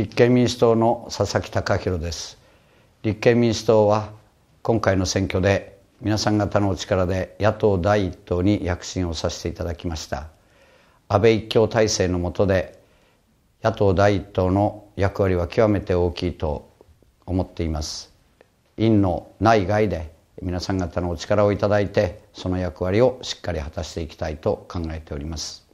立憲民主党の佐々木貴弘です立憲民主党は今回の選挙で皆さん方のお力で野党第一党に躍進をさせていただきました安倍一強体制の下で野党第一党の役割は極めて大きいと思っています院の内外で皆さん方のお力をいただいてその役割をしっかり果たしていきたいと考えております